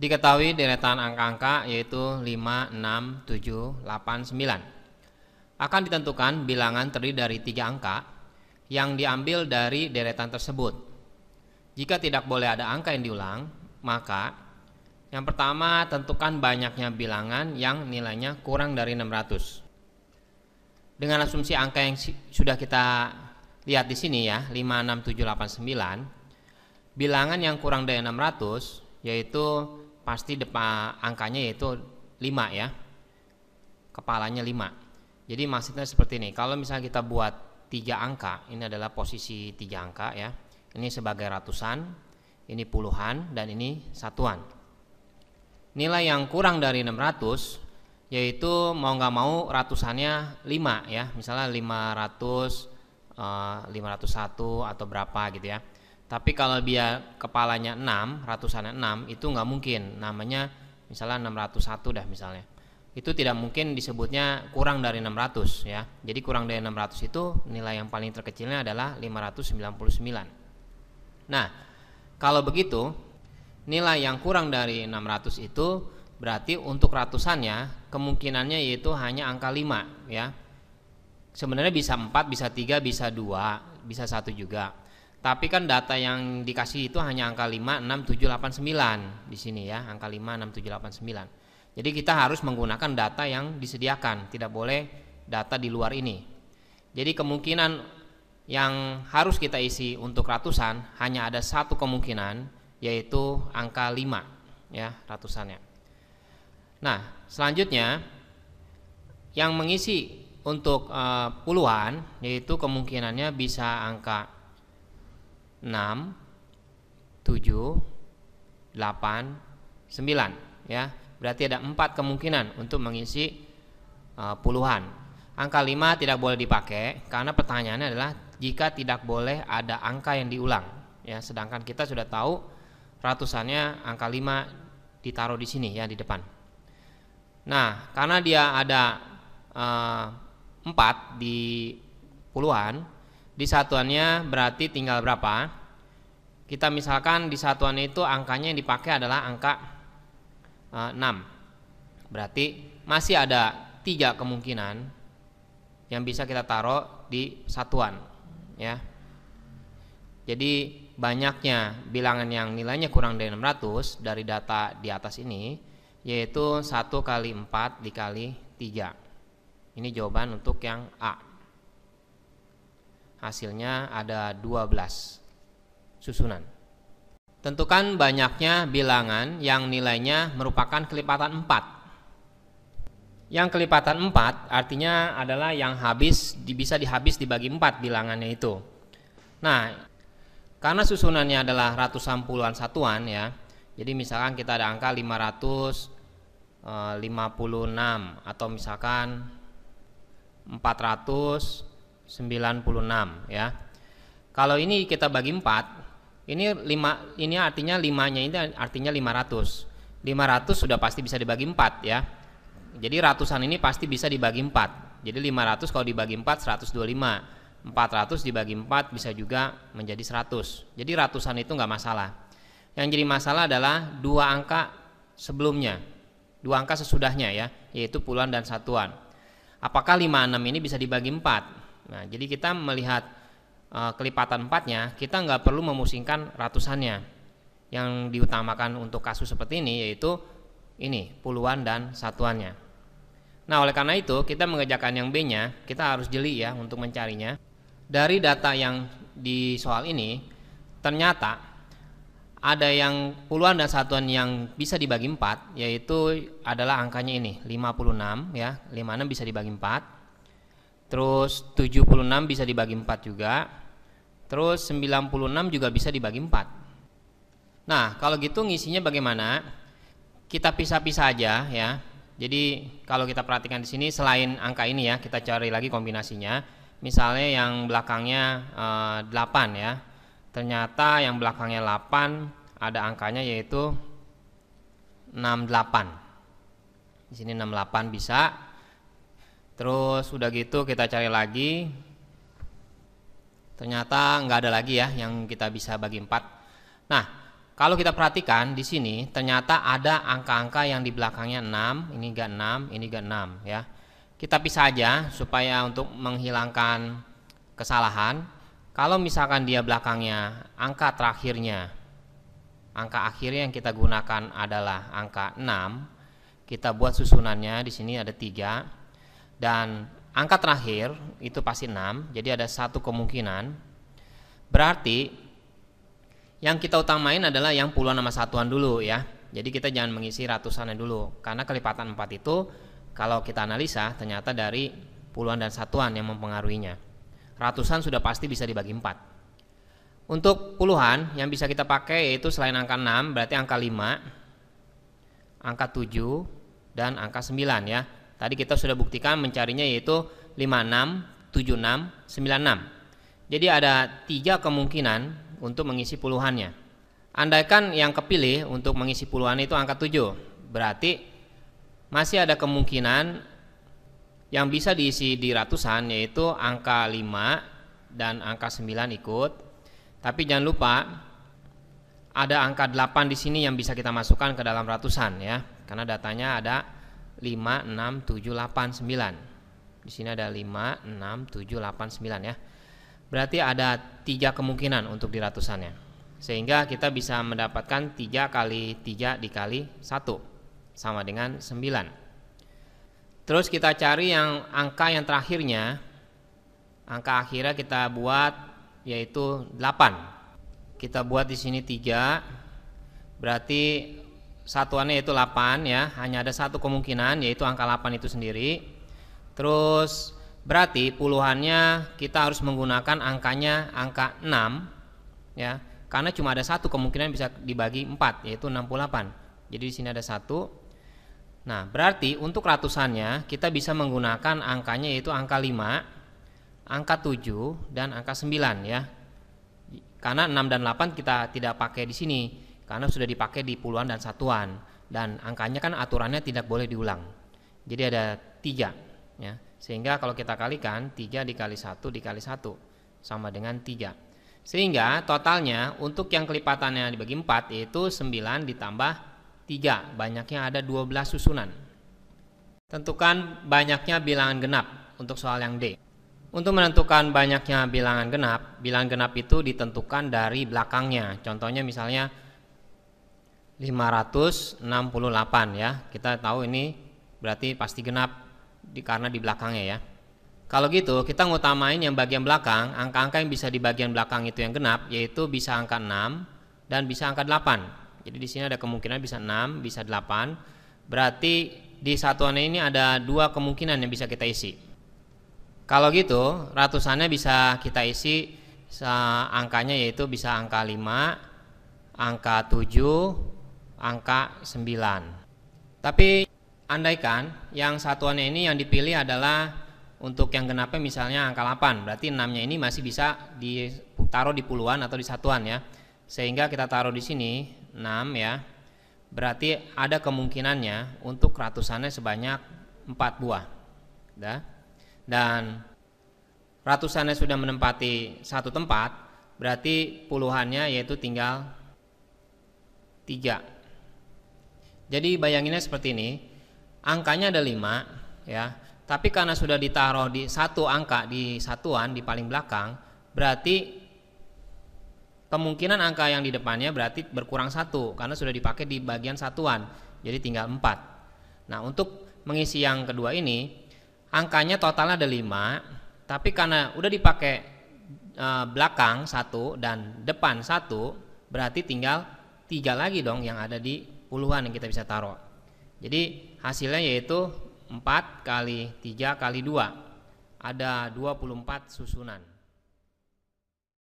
diketahui deretan angka-angka yaitu 5, 6, 7, 8, 9. Akan ditentukan bilangan terdiri dari tiga angka yang diambil dari deretan tersebut. Jika tidak boleh ada angka yang diulang, maka yang pertama tentukan banyaknya bilangan yang nilainya kurang dari 600. Dengan asumsi angka yang sudah kita lihat di sini ya, 5, 6, 7, 8, 9, bilangan yang kurang dari 600 yaitu pasti depan angkanya yaitu 5 ya. Kepalanya 5. Jadi maksudnya seperti ini. Kalau misalnya kita buat tiga angka, ini adalah posisi tiga angka ya. Ini sebagai ratusan, ini puluhan dan ini satuan. Nilai yang kurang dari 600 yaitu mau nggak mau ratusannya 5 ya. Misalnya 500 501 eh, atau berapa gitu ya. Tapi kalau dia kepalanya 6, ratusannya 6 itu nggak mungkin. Namanya misalnya 601 dah misalnya. Itu tidak mungkin disebutnya kurang dari 600 ya. Jadi kurang dari 600 itu nilai yang paling terkecilnya adalah 599. Nah, kalau begitu nilai yang kurang dari 600 itu berarti untuk ratusannya kemungkinannya yaitu hanya angka 5 ya. Sebenarnya bisa 4, bisa 3, bisa 2, bisa satu juga tapi kan data yang dikasih itu hanya angka 5, 6, 7, 8, 9 di sini ya, angka 5, 6, 7, 8, 9. Jadi kita harus menggunakan data yang disediakan, tidak boleh data di luar ini. Jadi kemungkinan yang harus kita isi untuk ratusan hanya ada satu kemungkinan yaitu angka 5 ya, ratusannya. Nah, selanjutnya yang mengisi untuk e, puluhan yaitu kemungkinannya bisa angka 6 7 8 9 ya. Berarti ada 4 kemungkinan untuk mengisi uh, puluhan. Angka 5 tidak boleh dipakai karena pertanyaannya adalah jika tidak boleh ada angka yang diulang ya sedangkan kita sudah tahu ratusannya angka 5 ditaruh di sini ya di depan. Nah, karena dia ada uh, eh, 4 di puluhan di satuannya berarti tinggal berapa? Kita misalkan di satuan itu angkanya yang dipakai adalah angka e, eh, 6. Berarti masih ada tiga kemungkinan yang bisa kita taruh di satuan ya. Jadi banyaknya bilangan yang nilainya kurang dari 600 dari data di atas ini yaitu 1 kali 4 dikali 3 ini jawaban untuk yang A hasilnya ada 12 susunan. Tentukan banyaknya bilangan yang nilainya merupakan kelipatan 4. Yang kelipatan 4 artinya adalah yang habis bisa dihabis dibagi 4 bilangannya itu. Nah, karena susunannya adalah ratusan puluhan satuan ya. Jadi misalkan kita ada angka 556 eh, atau misalkan 400 96 ya. Kalau ini kita bagi 4, ini 5 ini artinya 5-nya ini artinya 500. 500 sudah pasti bisa dibagi 4 ya. Jadi ratusan ini pasti bisa dibagi 4. Jadi 500 kalau dibagi 4 125. 400 dibagi 4 bisa juga menjadi 100. Jadi ratusan itu enggak masalah. Yang jadi masalah adalah dua angka sebelumnya, dua angka sesudahnya ya, yaitu puluhan dan satuan. Apakah 56 ini bisa dibagi 4? Nah, jadi kita melihat e, kelipatan empatnya, kita nggak perlu memusingkan ratusannya. Yang diutamakan untuk kasus seperti ini yaitu ini puluhan dan satuannya. Nah, oleh karena itu kita mengerjakan yang B-nya, kita harus jeli ya untuk mencarinya. Dari data yang di soal ini, ternyata ada yang puluhan dan satuan yang bisa dibagi empat, yaitu adalah angkanya ini 56 ya, 56 bisa dibagi empat Terus 76 bisa dibagi 4 juga. Terus 96 juga bisa dibagi 4. Nah, kalau gitu ngisinya bagaimana? Kita pisah-pisah aja ya. Jadi kalau kita perhatikan di sini selain angka ini ya, kita cari lagi kombinasinya. Misalnya yang belakangnya e, eh, 8 ya. Ternyata yang belakangnya 8 ada angkanya yaitu 68. Di sini 68 bisa Terus udah gitu kita cari lagi. Ternyata nggak ada lagi ya yang kita bisa bagi empat. Nah, kalau kita perhatikan di sini ternyata ada angka-angka yang di belakangnya 6, ini enggak 6, ini enggak 6 ya. Kita pisah aja supaya untuk menghilangkan kesalahan. Kalau misalkan dia belakangnya angka terakhirnya angka akhir yang kita gunakan adalah angka 6. Kita buat susunannya di sini ada tiga dan angka terakhir itu pasti 6 jadi ada satu kemungkinan berarti yang kita utamain adalah yang puluhan sama satuan dulu ya jadi kita jangan mengisi ratusannya dulu karena kelipatan 4 itu kalau kita analisa ternyata dari puluhan dan satuan yang mempengaruhinya ratusan sudah pasti bisa dibagi 4 untuk puluhan yang bisa kita pakai yaitu selain angka 6 berarti angka 5 angka 7 dan angka 9 ya Tadi kita sudah buktikan mencarinya yaitu 56, 76, 96. Jadi ada tiga kemungkinan untuk mengisi puluhannya. Andaikan yang kepilih untuk mengisi puluhan itu angka 7, berarti masih ada kemungkinan yang bisa diisi di ratusan yaitu angka 5 dan angka 9 ikut. Tapi jangan lupa ada angka 8 di sini yang bisa kita masukkan ke dalam ratusan ya, karena datanya ada 5, 6, 7, 8, 9. Di sini ada 5, 6, 7, 8, 9 ya. Berarti ada tiga kemungkinan untuk di ratusannya. Sehingga kita bisa mendapatkan 3 kali 3 dikali 1 sama dengan 9. Terus kita cari yang angka yang terakhirnya. Angka akhirnya kita buat yaitu 8. Kita buat di sini 3. Berarti satuannya itu 8 ya, hanya ada satu kemungkinan yaitu angka 8 itu sendiri. Terus berarti puluhannya kita harus menggunakan angkanya angka 6 ya. Karena cuma ada satu kemungkinan bisa dibagi 4 yaitu 68. Jadi di sini ada satu. Nah, berarti untuk ratusannya kita bisa menggunakan angkanya yaitu angka 5, angka 7 dan angka 9 ya. Karena 6 dan 8 kita tidak pakai di sini karena sudah dipakai di puluhan dan satuan dan angkanya kan aturannya tidak boleh diulang. Jadi ada tiga, ya. Sehingga kalau kita kalikan tiga dikali satu dikali satu sama dengan tiga. Sehingga totalnya untuk yang kelipatannya dibagi empat yaitu sembilan ditambah tiga banyaknya ada dua belas susunan. Tentukan banyaknya bilangan genap untuk soal yang D. Untuk menentukan banyaknya bilangan genap, bilangan genap itu ditentukan dari belakangnya. Contohnya misalnya 568 ya. Kita tahu ini berarti pasti genap di, karena di belakangnya ya. Kalau gitu kita ngutamain yang bagian belakang, angka-angka yang bisa di bagian belakang itu yang genap yaitu bisa angka 6 dan bisa angka 8. Jadi di sini ada kemungkinan bisa 6, bisa 8. Berarti di satuan ini ada dua kemungkinan yang bisa kita isi. Kalau gitu ratusannya bisa kita isi angkanya yaitu bisa angka 5, angka 7, angka 9. Tapi andaikan yang satuannya ini yang dipilih adalah untuk yang genapnya misalnya angka 8, berarti 6-nya ini masih bisa ditaruh di puluhan atau di satuan ya. Sehingga kita taruh di sini 6 ya. Berarti ada kemungkinannya untuk ratusannya sebanyak 4 buah. Dan ratusannya sudah menempati satu tempat, berarti puluhannya yaitu tinggal 3 jadi bayanginnya seperti ini. Angkanya ada lima, ya. Tapi karena sudah ditaruh di satu angka di satuan di paling belakang, berarti kemungkinan angka yang di depannya berarti berkurang satu karena sudah dipakai di bagian satuan. Jadi tinggal empat. Nah, untuk mengisi yang kedua ini angkanya totalnya ada lima, tapi karena udah dipakai e, belakang satu dan depan satu, berarti tinggal tiga lagi dong yang ada di puluhan yang kita bisa taruh. Jadi hasilnya yaitu 4 kali 3 kali 2. Ada 24 susunan.